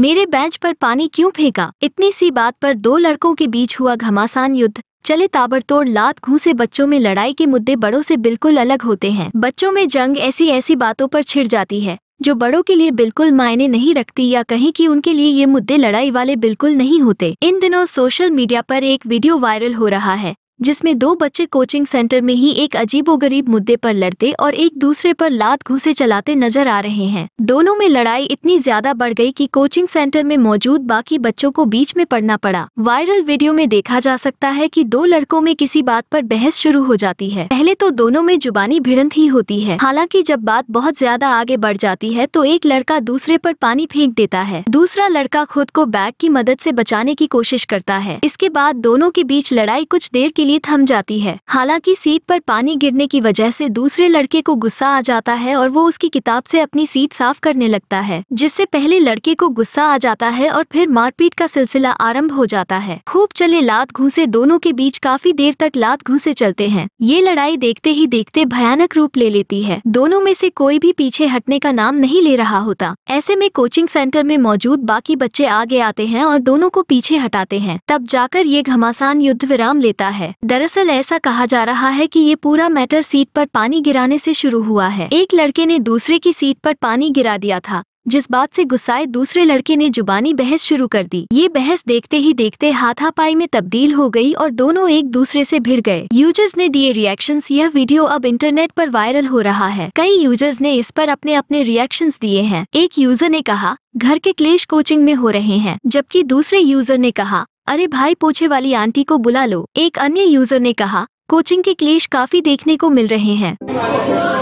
मेरे बेंच पर पानी क्यों फेंका इतनी सी बात पर दो लड़कों के बीच हुआ घमासान युद्ध चले ताबड़तोड़ लात घूसे बच्चों में लड़ाई के मुद्दे बड़ों से बिल्कुल अलग होते हैं बच्चों में जंग ऐसी ऐसी बातों पर छिड़ जाती है जो बड़ों के लिए बिल्कुल मायने नहीं रखती या कहीं कि उनके लिए ये मुद्दे लड़ाई वाले बिल्कुल नहीं होते इन दिनों सोशल मीडिया पर एक वीडियो वायरल हो रहा है जिसमें दो बच्चे कोचिंग सेंटर में ही एक अजीबोगरीब मुद्दे पर लड़ते और एक दूसरे पर लात घूसे चलाते नजर आ रहे हैं दोनों में लड़ाई इतनी ज्यादा बढ़ गई कि कोचिंग सेंटर में मौजूद बाकी बच्चों को बीच में पड़ना पड़ा वायरल वीडियो में देखा जा सकता है की दो लड़कों में किसी बात आरोप बहस शुरू हो जाती है पहले तो दोनों में जुबानी भिड़ंत ही होती है हालाँकि जब बात बहुत ज्यादा आगे बढ़ जाती है तो एक लड़का दूसरे आरोप पानी फेंक देता है दूसरा लड़का खुद को बैग की मदद ऐसी बचाने की कोशिश करता है इसके बाद दोनों के बीच लड़ाई कुछ देर के लिए लिए थम जाती है हालांकि सीट पर पानी गिरने की वजह से दूसरे लड़के को गुस्सा आ जाता है और वो उसकी किताब से अपनी सीट साफ करने लगता है जिससे पहले लड़के को गुस्सा आ जाता है और फिर मारपीट का सिलसिला आरंभ हो जाता है खूब चले लात घूसे दोनों के बीच काफी देर तक लात घूसे चलते हैं ये लड़ाई देखते ही देखते भयानक रूप ले लेती है दोनों में से कोई भी पीछे हटने का नाम नहीं ले रहा होता ऐसे में कोचिंग सेंटर में मौजूद बाकी बच्चे आगे आते हैं और दोनों को पीछे हटाते हैं तब जाकर ये घमासान युद्ध विराम लेता है दरअसल ऐसा कहा जा रहा है कि ये पूरा मैटर सीट पर पानी गिराने से शुरू हुआ है एक लड़के ने दूसरे की सीट पर पानी गिरा दिया था जिस बात से गुस्साए दूसरे लड़के ने जुबानी बहस शुरू कर दी ये बहस देखते ही देखते हाथापाई में तब्दील हो गई और दोनों एक दूसरे से भिड़ गए यूजर्स ने दिए रिएक्शंस यह वीडियो अब इंटरनेट पर वायरल हो रहा है कई यूजर्स ने इस पर अपने अपने रिएक्शंस दिए हैं एक यूजर ने कहा घर के क्लेश कोचिंग में हो रहे हैं जबकि दूसरे यूजर ने कहा अरे भाई पोछे वाली आंटी को बुला लो एक अन्य यूजर ने कहा कोचिंग के क्लेश काफी देखने को मिल रहे हैं